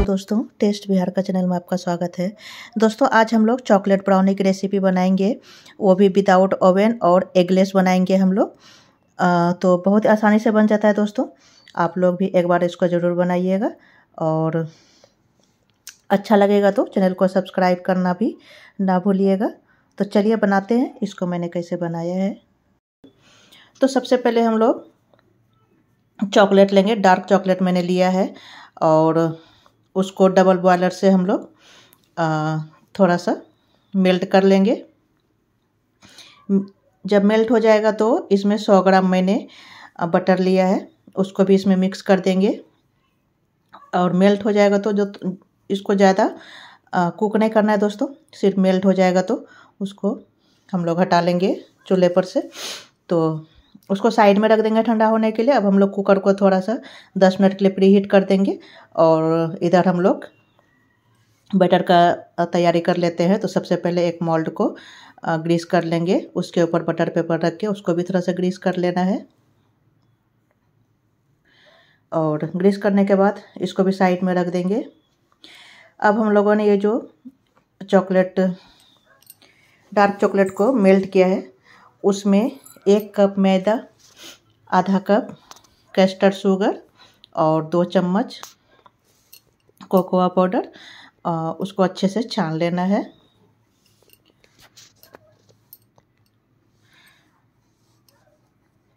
hello दोस्तों test Bihar का channel में आपका स्वागत है दोस्तों आज हम लोग चॉकलेट ब्राउनी की रेसिपी बनाएंगे वो भी विदाउट ओवन और एगलेस बनाएंगे हम लोग तो बहुत आसानी से बन जाता है दोस्तों आप लोग भी एक बार इसको ज़रूर बनाइएगा और अच्छा लगेगा तो चैनल को सब्सक्राइब करना भी ना भूलिएगा तो चलिए बनाते हैं इसको मैंने कैसे बनाया है तो सबसे पहले हम लोग चॉकलेट लेंगे डार्क चॉकलेट मैंने लिया है और उसको डबल बॉयलर से हम लोग थोड़ा सा मेल्ट कर लेंगे जब मेल्ट हो जाएगा तो इसमें सौ ग्राम मैंने बटर लिया है उसको भी इसमें मिक्स कर देंगे और मेल्ट हो जाएगा तो जो तो, इसको ज़्यादा कुक नहीं करना है दोस्तों सिर्फ मेल्ट हो जाएगा तो उसको हम लोग हटा लेंगे चूल्हे पर से तो उसको साइड में रख देंगे ठंडा होने के लिए अब हम लोग कुकर को थोड़ा सा दस मिनट के लिए प्री हीट कर देंगे और इधर हम लोग बटर का तैयारी कर लेते हैं तो सबसे पहले एक मोल्ड को ग्रीस कर लेंगे उसके ऊपर बटर पेपर रख के उसको भी थोड़ा सा ग्रीस कर लेना है और ग्रीस करने के बाद इसको भी साइड में रख देंगे अब हम लोगों ने ये जो चॉकलेट डार्क चॉकलेट को मेल्ट किया है उसमें एक कप मैदा आधा कप कस्टर्ड शुगर और दो चम्मच कोकोआ पाउडर उसको अच्छे से छान लेना है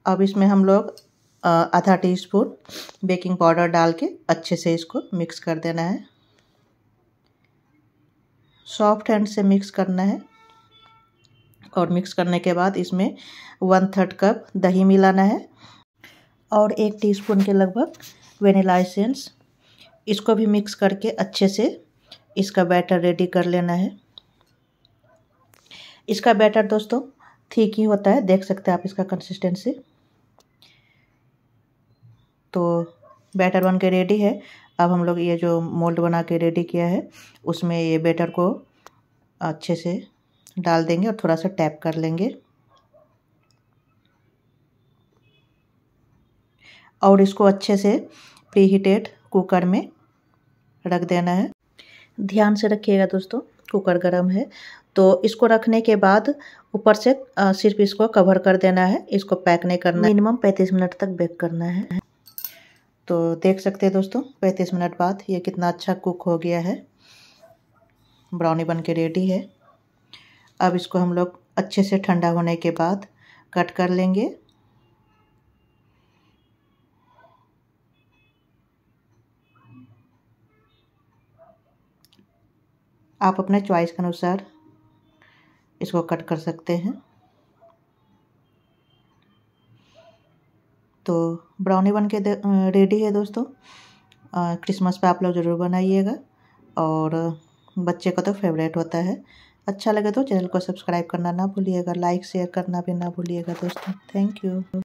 अब इसमें हम लोग आधा टीस्पून बेकिंग पाउडर डाल के अच्छे से इसको मिक्स कर देना है सॉफ्ट हैंड से मिक्स करना है और मिक्स करने के बाद इसमें वन थर्ड कप दही मिलाना है और एक टीस्पून के लगभग वेनिला एसेंस इसको भी मिक्स करके अच्छे से इसका बैटर रेडी कर लेना है इसका बैटर दोस्तों ठीक ही होता है देख सकते हैं आप इसका कंसिस्टेंसी तो बैटर बन के रेडी है अब हम लोग ये जो मोल्ड बना के रेडी किया है उसमें ये बैटर को अच्छे से डाल देंगे और थोड़ा सा टैप कर लेंगे और इसको अच्छे से प्री हीटेड कुकर में रख देना है ध्यान से रखिएगा दोस्तों कुकर गर्म है तो इसको रखने के बाद ऊपर से सिर्फ इसको कवर कर देना है इसको पैक नहीं करना मिनिमम पैंतीस मिनट तक बेक करना है तो देख सकते हैं दोस्तों पैंतीस मिनट बाद ये कितना अच्छा कुक हो गया है ब्राउनी बन के रेडी है अब इसको हम लोग अच्छे से ठंडा होने के बाद कट कर लेंगे आप अपने चॉइस के अनुसार इसको कट कर सकते हैं तो ब्राउनी बन के रेडी है दोस्तों क्रिसमस पे आप लोग ज़रूर बनाइएगा और बच्चे का तो फेवरेट होता है अच्छा लगे तो चैनल को सब्सक्राइब करना ना भूलिएगा लाइक शेयर करना भी ना भूलिएगा दोस्तों थैंक यू